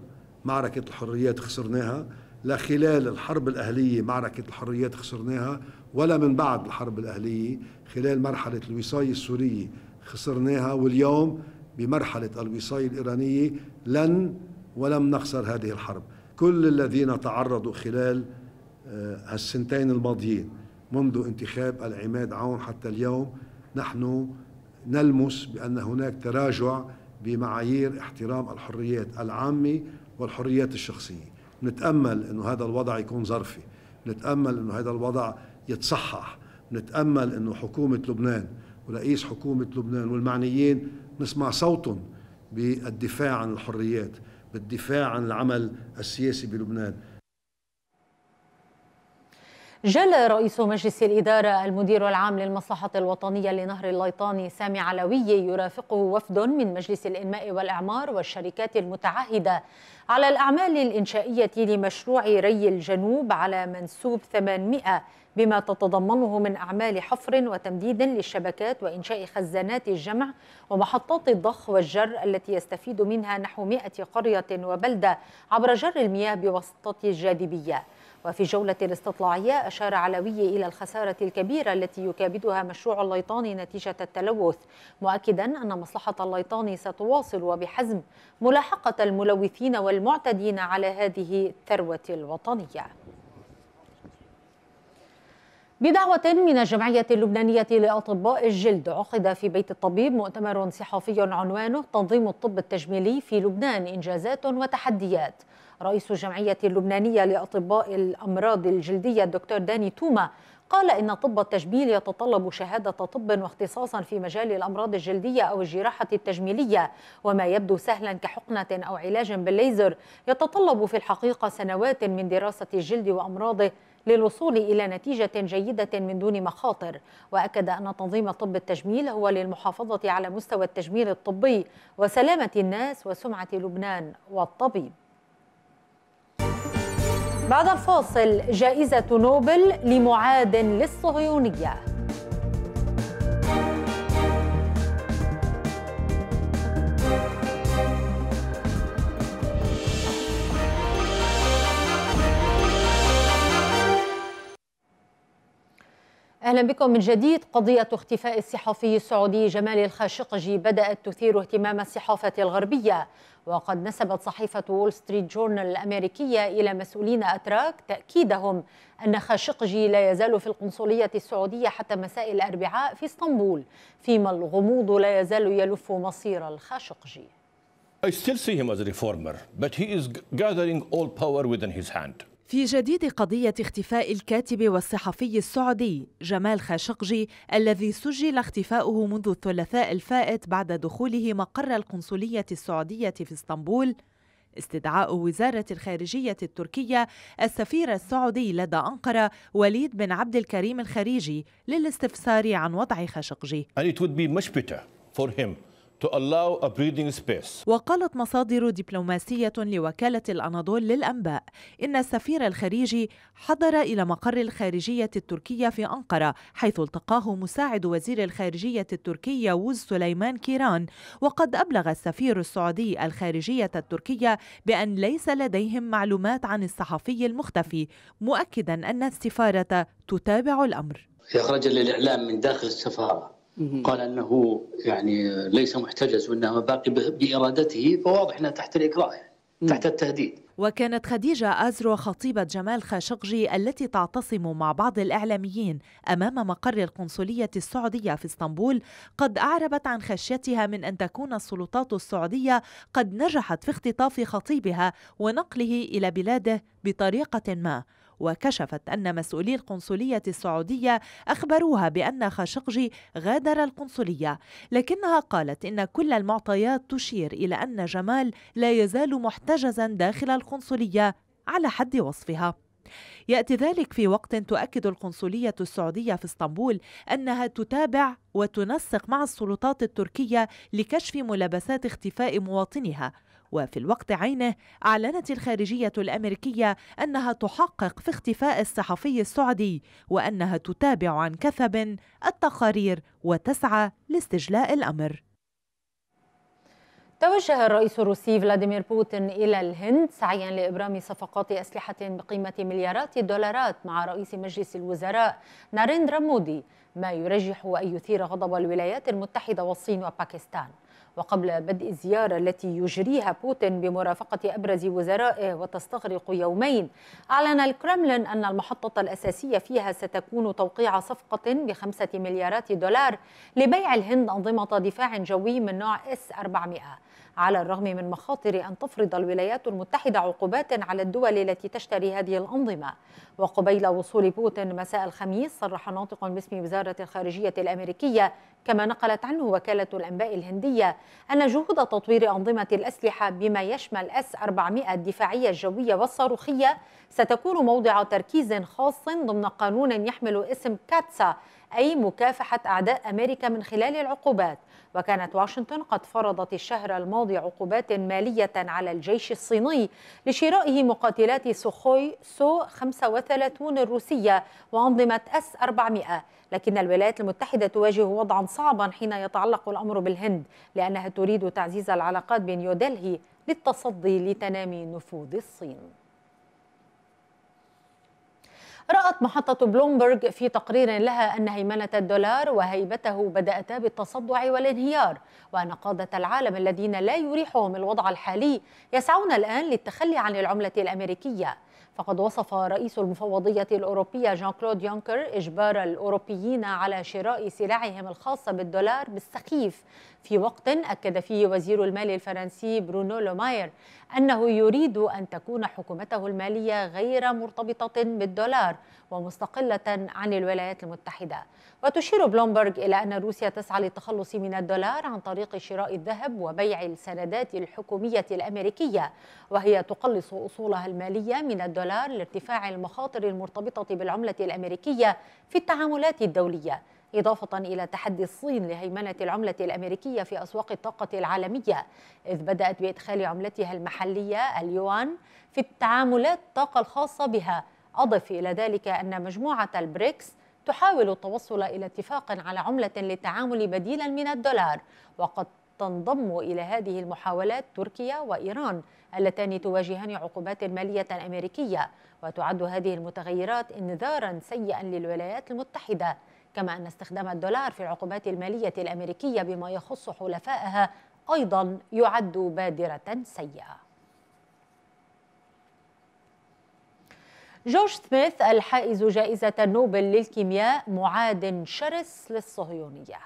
معركة الحريات خسرناها لا خلال الحرب الأهلية معركة الحريات خسرناها ولا من بعد الحرب الأهلية خلال مرحلة الوصاية السورية خسرناها واليوم بمرحلة الوصاية الإيرانية لن ولم نخسر هذه الحرب كل الذين تعرضوا خلال آه، السنتين الماضيين منذ انتخاب العماد عون حتى اليوم نحن نلمس بأن هناك تراجع بمعايير احترام الحريات العامة والحريات الشخصية نتأمل أنه هذا الوضع يكون ظرفي نتأمل أنه هذا الوضع يتصحح نتأمل أنه حكومة لبنان ورئيس حكومة لبنان والمعنيين نسمع صوتهم بالدفاع عن الحريات بالدفاع عن العمل السياسي بلبنان جل رئيس مجلس الإدارة المدير العام للمصلحة الوطنية لنهر الليطاني سامي علوي يرافقه وفد من مجلس الإنماء والإعمار والشركات المتعهدة على الأعمال الإنشائية لمشروع ري الجنوب على منسوب 800 بما تتضمنه من أعمال حفر وتمديد للشبكات وإنشاء خزانات الجمع ومحطات الضخ والجر التي يستفيد منها نحو 100 قرية وبلدة عبر جر المياه بواسطة الجاذبية وفي جولة الاستطلاعية أشار علوي إلى الخسارة الكبيرة التي يكابدها مشروع الليطاني نتيجة التلوث مؤكدا أن مصلحة الليطاني ستواصل وبحزم ملاحقة الملوثين والمعتدين على هذه الثروة الوطنية بدعوة من الجمعية اللبنانية لأطباء الجلد عقد في بيت الطبيب مؤتمر صحفي عنوانه تنظيم الطب التجميلي في لبنان إنجازات وتحديات رئيس الجمعية اللبنانية لأطباء الأمراض الجلدية الدكتور داني توما قال إن طب التجميل يتطلب شهادة طب واختصاصا في مجال الأمراض الجلدية أو الجراحة التجميلية وما يبدو سهلا كحقنة أو علاج بالليزر يتطلب في الحقيقة سنوات من دراسة الجلد وأمراضه للوصول إلى نتيجة جيدة من دون مخاطر وأكد أن تنظيم طب التجميل هو للمحافظة على مستوى التجميل الطبي وسلامة الناس وسمعة لبنان والطبيب بعد الفاصل جائزة نوبل لمعاد للصهيونية اهلا بكم من جديد قضيه اختفاء الصحفي السعودي جمال الخاشقجي بدات تثير اهتمام الصحافه الغربيه وقد نسبت صحيفة وول ستريت جورنال الأمريكية إلى مسؤولين أتراك تأكيدهم أن خاشقجي لا يزال في القنصلية السعودية حتى مساء الأربعاء في اسطنبول فيما الغموض لا يزال يلف مصير الخاشقجي I still see him as a reformer, but he is gathering all power within his hand. في جديد قضية اختفاء الكاتب والصحفي السعودي جمال خاشقجي الذي سجل اختفاؤه منذ الثلاثاء الفائت بعد دخوله مقر القنصلية السعودية في اسطنبول استدعاء وزارة الخارجية التركية السفير السعودي لدى أنقرة وليد بن عبد الكريم الخريجي للاستفسار عن وضع خاشقجي. And it would be much better for him to allow a breathing space. وقالت مصادر دبلوماسية لوكالة الأناضول للأنباء إن السفير الخارجي حضر إلى مقر الخارجية التركية في أنقرة حيث التقاه مساعد وزير الخارجية التركية ووز سليمان كيران وقد أبلغ السفير السعودي الخارجية التركية بأن ليس لديهم معلومات عن الصحفي المختفي مؤكدا أن السفارة تتابع الأمر يخرج للإعلام من داخل السفارة قال انه يعني ليس محتجز وانما باقي بارادته فواضح انها تحت الاكراه يعني، تحت التهديد وكانت خديجة أزرو خطيبة جمال خاشقجي التي تعتصم مع بعض الإعلاميين أمام مقر القنصلية السعودية في اسطنبول قد أعربت عن خشيتها من أن تكون السلطات السعودية قد نجحت في اختطاف خطيبها ونقله إلى بلاده بطريقة ما وكشفت أن مسؤولي القنصلية السعودية أخبروها بأن خاشقجي غادر القنصلية لكنها قالت إن كل المعطيات تشير إلى أن جمال لا يزال محتجزا داخل القنصلية على حد وصفها ياتي ذلك في وقت تؤكد القنصليه السعوديه في اسطنبول انها تتابع وتنسق مع السلطات التركيه لكشف ملابسات اختفاء مواطنها وفي الوقت عينه أعلنت الخارجية الأمريكية أنها تحقق في اختفاء الصحفي السعودي وأنها تتابع عن كثب التقارير وتسعى لاستجلاء الأمر توجه الرئيس الروسي فلاديمير بوتين إلى الهند سعيا لإبرام صفقات أسلحة بقيمة مليارات الدولارات مع رئيس مجلس الوزراء ناريندرا مودي ما يرجح أن يثير غضب الولايات المتحدة والصين وباكستان وقبل بدء الزيارة التي يجريها بوتين بمرافقة أبرز وزرائه وتستغرق يومين أعلن الكرملين أن المحطة الأساسية فيها ستكون توقيع صفقة بخمسة مليارات دولار لبيع الهند أنظمة دفاع جوي من نوع S-400 على الرغم من مخاطر أن تفرض الولايات المتحدة عقوبات على الدول التي تشتري هذه الأنظمة وقبيل وصول بوتين مساء الخميس صرح ناطق باسم وزارة الخارجية الأمريكية كما نقلت عنه وكالة الأنباء الهندية أن جهود تطوير أنظمة الأسلحة بما يشمل أس 400 الدفاعية الجوية والصاروخية ستكون موضع تركيز خاص ضمن قانون يحمل اسم كاتسا أي مكافحة أعداء أمريكا من خلال العقوبات وكانت واشنطن قد فرضت الشهر الماضي عقوبات مالية على الجيش الصيني لشرائه مقاتلات سوخوي سو 35 الروسية وأنظمة أس 400 لكن الولايات المتحدة تواجه وضعا صعبا حين يتعلق الأمر بالهند لأنها تريد تعزيز العلاقات بين يودلهي للتصدي لتنامي نفوذ الصين رأت محطة بلومبرج في تقرير لها أن هيمنة الدولار وهيبته بدأتا بالتصدع والانهيار وأن قادة العالم الذين لا يريحهم الوضع الحالي يسعون الآن للتخلي عن العملة الأمريكية فقد وصف رئيس المفوضية الأوروبية جان كلود يونكر إجبار الأوروبيين على شراء سلعهم الخاصة بالدولار بالسخيف في وقت أكد فيه وزير المال الفرنسي برونو لوماير أنه يريد أن تكون حكومته المالية غير مرتبطة بالدولار ومستقلة عن الولايات المتحدة وتشير بلومبرج إلى أن روسيا تسعى للتخلص من الدولار عن طريق شراء الذهب وبيع السندات الحكومية الأمريكية وهي تقلص أصولها المالية من الدولار لارتفاع المخاطر المرتبطة بالعملة الأمريكية في التعاملات الدولية إضافة إلى تحدي الصين لهيمنة العملة الأمريكية في أسواق الطاقة العالمية إذ بدأت بإدخال عملتها المحلية اليوان في التعاملات الطاقة الخاصة بها أضف إلى ذلك أن مجموعة البريكس تحاول التوصل إلى اتفاق على عملة للتعامل بديلا من الدولار وقد تنضم إلى هذه المحاولات تركيا وإيران اللتان تواجهان عقوبات مالية أمريكية وتعد هذه المتغيرات إنذارا سيئا للولايات المتحدة كما أن استخدام الدولار في العقوبات المالية الأمريكية بما يخص حلفائها أيضا يعد بادرة سيئة جورج سميث الحائز جائزة نوبل للكيمياء معاد شرس للصهيونية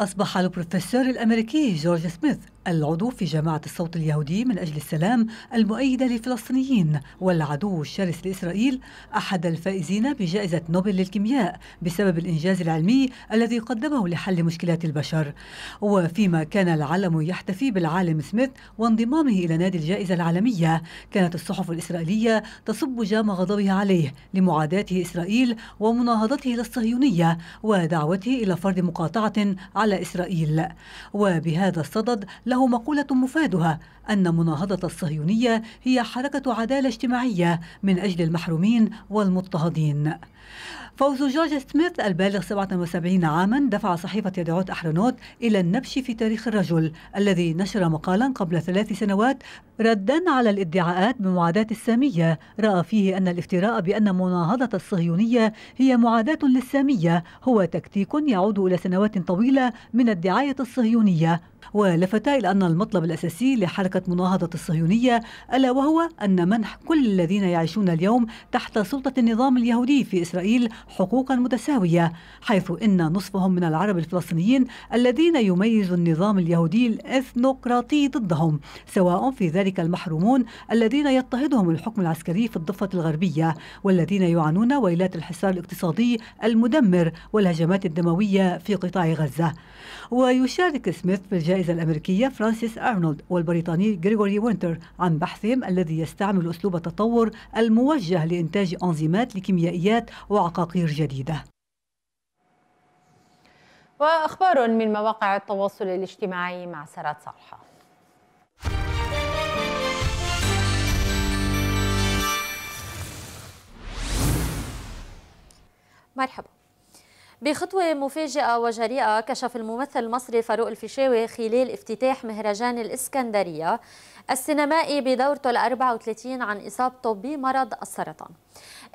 أصبح البروفيسور الأمريكي جورج سميث العضو في جماعة الصوت اليهودي من أجل السلام المؤيدة للفلسطينيين والعدو الشرس لإسرائيل أحد الفائزين بجائزة نوبل للكيمياء بسبب الإنجاز العلمي الذي قدمه لحل مشكلات البشر وفيما كان العلم يحتفي بالعالم سميث وانضمامه إلى نادي الجائزة العالمية كانت الصحف الإسرائيلية تصب جام غضبها عليه لمعاداته إسرائيل ومناهضته للصهيونية ودعوته إلى فرض مقاطعة على إسرائيل وبهذا الصدد له مقولة مفادها أن مناهضة الصهيونية هي حركة عدالة اجتماعية من أجل المحرومين والمضطهدين فوز جورج سميث البالغ 77 عاما دفع صحيفة يدعوت أحرنوت إلى النبش في تاريخ الرجل الذي نشر مقالا قبل ثلاث سنوات ردا على الادعاءات بمعاداة السامية رأى فيه أن الافتراء بأن مناهضة الصهيونية هي معاداة للسامية هو تكتيك يعود إلى سنوات طويلة من الدعاية الصهيونية ولفت إلى أن المطلب الأساسي لحركة مناهضة الصهيونية ألا وهو أن منح كل الذين يعيشون اليوم تحت سلطة النظام اليهودي في إسرائيل حقوقا متساوية حيث إن نصفهم من العرب الفلسطينيين الذين يميز النظام اليهودي الإثنوقراطي ضدهم سواء في ذلك المحرومون الذين يضطهدهم الحكم العسكري في الضفة الغربية والذين يعانون ويلات الحصار الاقتصادي المدمر والهجمات الدموية في قطاع غزة ويشارك سميث في الجائزة الجائزة الأمريكية فرانسيس أرنولد والبريطاني غريغوري وينتر عن بحثهم الذي يستعمل أسلوب التطور الموجه لإنتاج أنزيمات لكيميائيات وعقاقير جديدة وأخبار من مواقع التواصل الاجتماعي مع سرات صالحة مرحبا بخطوة مفاجئة وجريئة كشف الممثل المصري فاروق الفيشاوي خلال افتتاح مهرجان الإسكندرية السينمائي بدورته ال 34 عن إصابته بمرض السرطان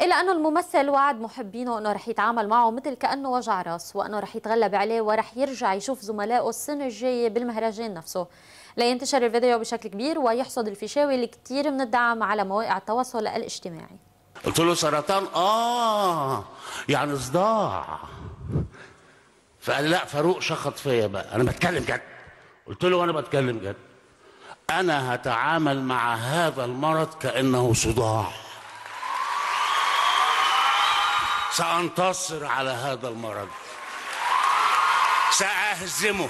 إلا أنه الممثل وعد محبينه أنه رح يتعامل معه مثل كأنه وجع راس وأنه رح يتغلب عليه ورح يرجع يشوف زملائه السنة الجاية بالمهرجان نفسه لينتشر الفيديو بشكل كبير ويحصد الفيشاوي الكثير من الدعم على مواقع التواصل الاجتماعي قلت له سرطان آه يعني صداع فقال لي لا فاروق شخط فيا بقى انا بتكلم جد قلت له وانا بتكلم جد انا هتعامل مع هذا المرض كانه صداع سانتصر على هذا المرض ساهزمه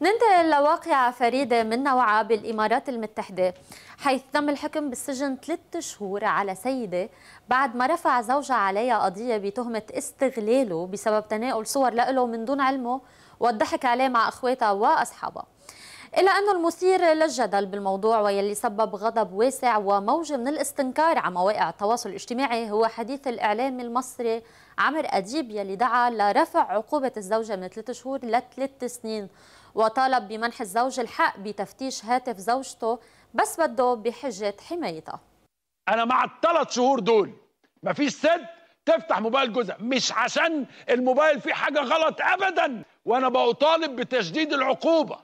ننتقل لواقعة فريدة من نوعها بالإمارات المتحدة حيث تم الحكم بالسجن ثلاثة شهور على سيدة بعد ما رفع زوجها عليها قضية بتهمة استغلاله بسبب تناول صور له من دون علمه والضحك عليه مع أخواتها وأصحابها إلا أنه المثير للجدل بالموضوع واللي سبب غضب واسع وموجة من الاستنكار على مواقع التواصل الاجتماعي هو حديث الإعلامي المصري عمر أديب يلي دعا لرفع عقوبة الزوجة من ثلاث شهور لثلاث سنين وطالب بمنح الزوج الحق بتفتيش هاتف زوجته بس بده بحجة حمايتها أنا مع الثلاث شهور دول مفيش سد تفتح موبايل جزء مش عشان الموبايل فيه حاجة غلط أبدا وأنا بطالب بتشديد العقوبة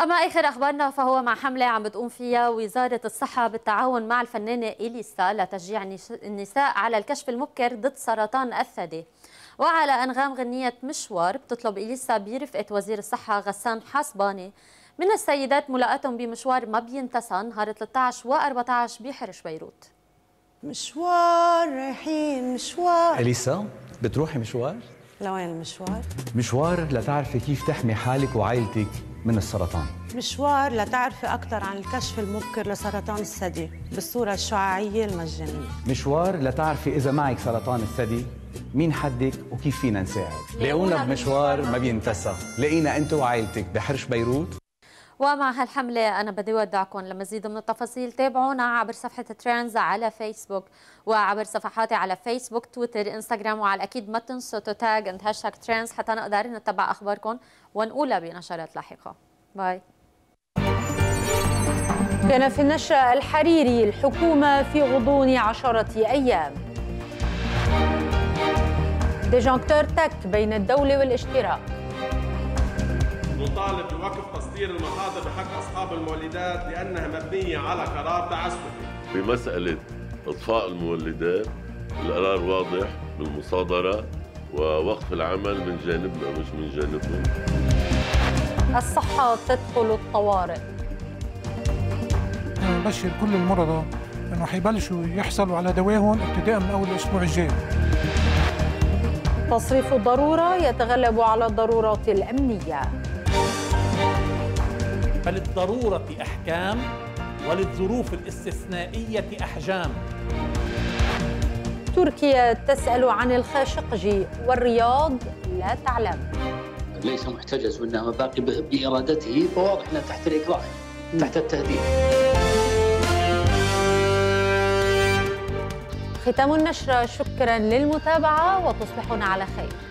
أما آخر أخبارنا فهو مع حملة عم بتقوم فيها وزارة الصحة بالتعاون مع الفنانة إليسا لتشجيع النساء على الكشف المبكر ضد سرطان الثدي وعلى أنغام غنية مشوار بتطلب إليسا برفقة وزير الصحة غسان حسباني من السيدات ملاقاتهم بمشوار ما بينتسى نهار 13 و 14 بحرش بيروت مشوار رايحين مشوار اليسا بتروحي مشوار؟ لوين المشوار؟ مشوار لتعرفي كيف تحمي حالك وعائلتك من السرطان مشوار لتعرفي أكثر عن الكشف المبكر لسرطان الثدي بالصورة الشعاعية المجانية مشوار لتعرفي إذا معك سرطان الثدي مين حدك وكيف فينا نساعد لاقونا بمشوار ما بينتسى لقينا أنت وعائلتك بحرش بيروت ومع هالحملة أنا بدي ودعكم لمزيد من التفاصيل تابعونا عبر صفحة ترندز على فيسبوك وعبر صفحاتي على فيسبوك تويتر انستغرام وعلى الأكيد ما تنسوا تتاج اند هاشتاك ترندز حتى نقدر نتبع أخباركم ونقولها بنشرات لاحقة باي كان في النشرة الحريري الحكومة في غضون عشرة أيام ديجونكتور تك بين الدولة والاشتراك نطالب بوقف تفسير المحاضر بحق أصحاب المولدات لأنها مبنية على قرار تعسفي في مسألة إطفاء المولدات القرار واضح بالمصادرة ووقف العمل من جانبنا مش من جانبهم الصحة تدخل الطوارئ بشر كل المرضى انه حيبلشوا يحصلوا على دواهم ابتداء من اول الاسبوع الجاي تصريف الضروره يتغلب على الضرورات الامنيه فللضرورة أحكام وللظروف الاستثنائية أحجام تركيا تسأل عن الخاشقجي والرياض لا تعلم ليس محتجز وإنما باقي بإرادته فواضح أنه تحت الإكراه تحت التهديد ختام النشرة شكرا للمتابعة وتصبحون على خير